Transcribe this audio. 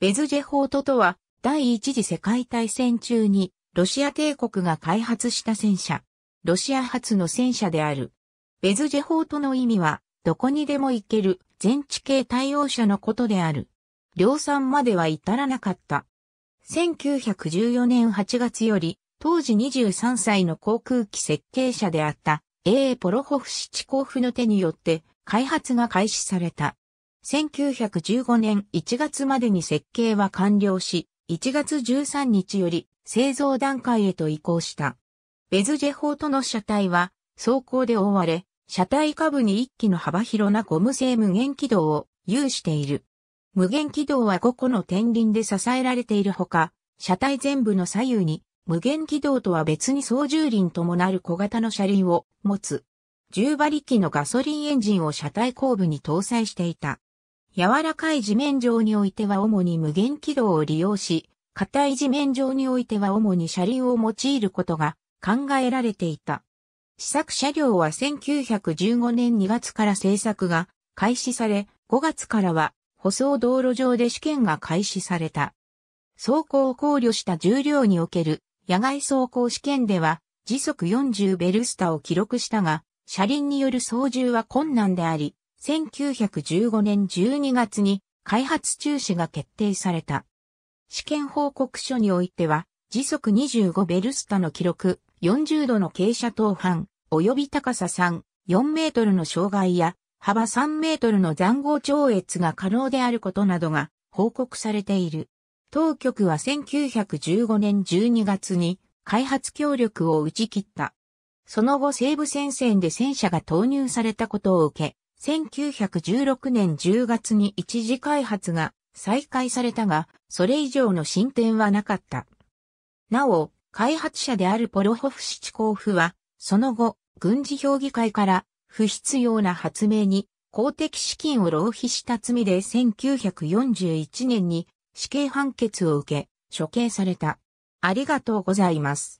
ベズジェホートとは、第一次世界大戦中に、ロシア帝国が開発した戦車。ロシア発の戦車である。ベズジェホートの意味は、どこにでも行ける、全地形対応車のことである。量産までは至らなかった。1914年8月より、当時23歳の航空機設計者であった、A. ポロホフ・シチコーフの手によって、開発が開始された。1915年1月までに設計は完了し、1月13日より製造段階へと移行した。ベズジェ砲との車体は走行で覆われ、車体下部に一機の幅広なゴム製無限軌道を有している。無限軌道は5個の天輪で支えられているほか、車体全部の左右に無限軌道とは別に操縦輪ともなる小型の車輪を持つ。10馬力のガソリンエンジンを車体後部に搭載していた。柔らかい地面上においては主に無限軌道を利用し、硬い地面上においては主に車輪を用いることが考えられていた。試作車両は1915年2月から製作が開始され、5月からは舗装道路上で試験が開始された。走行を考慮した重量における野外走行試験では時速40ベルスタを記録したが、車輪による操縦は困難であり、1915年12月に開発中止が決定された。試験報告書においては、時速25ベルスタの記録、40度の傾斜等半、及び高さ3、4メートルの障害や、幅3メートルの残号超越が可能であることなどが報告されている。当局は1915年12月に開発協力を打ち切った。その後西部戦線で戦車が投入されたことを受け、1916年10月に一時開発が再開されたが、それ以上の進展はなかった。なお、開発者であるポロホフシチコーフは、その後、軍事評議会から不必要な発明に公的資金を浪費した罪で1941年に死刑判決を受け、処刑された。ありがとうございます。